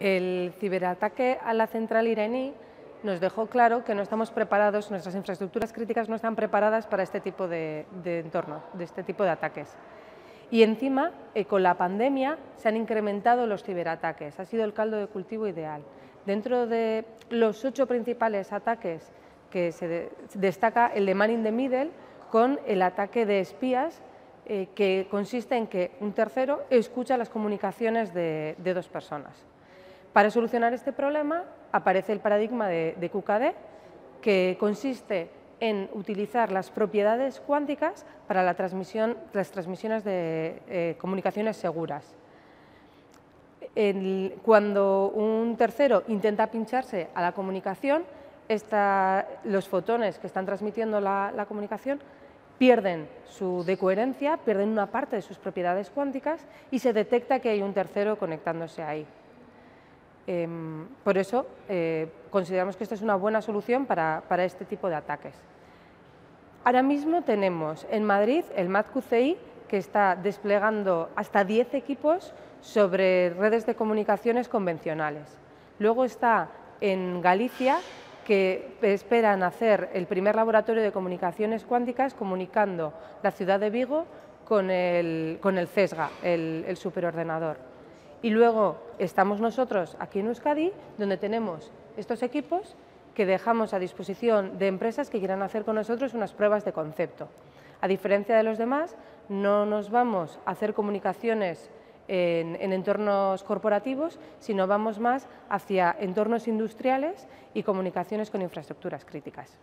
El ciberataque a la central iraní nos dejó claro que no estamos preparados, nuestras infraestructuras críticas no están preparadas para este tipo de, entorno, de este tipo de ataques. Y encima, eh, con la pandemia, se han incrementado los ciberataques, ha sido el caldo de cultivo ideal. Dentro de los ocho principales ataques que se destaca el de Man in the Middle, con el ataque de espías, eh, que consiste en que un tercero escucha las comunicaciones de dos personas. Para solucionar este problema aparece el paradigma de, de QKD, que consiste en utilizar las propiedades cuánticas para las transmisiones de eh, comunicaciones seguras. cuando un tercero intenta pincharse a la comunicación, los fotones que están transmitiendo la, la, comunicación pierden su decoherencia, pierden una parte de sus propiedades cuánticas y se detecta que hay un tercero conectándose ahí. Em, por eso eh, consideramos que esta es una buena solución para, este tipo de ataques. Ahora mismo tenemos en Madrid el MATQCI, que está desplegando hasta 10 equipos sobre redes de comunicaciones convencionales. Luego está en Galicia que esperan hacer el primer laboratorio de comunicaciones cuánticas comunicando la ciudad de Vigo con el, CESGA, el superordenador. Y luego estamos nosotros aquí en Euskadi, donde tenemos estos equipos que dejamos a disposición de empresas que quieran hacer con nosotros unas pruebas de concepto. A diferencia de los demás, no nos vamos a hacer comunicaciones en, en, entornos corporativos, sino vamos más hacia entornos industriales y comunicaciones con infraestructuras críticas.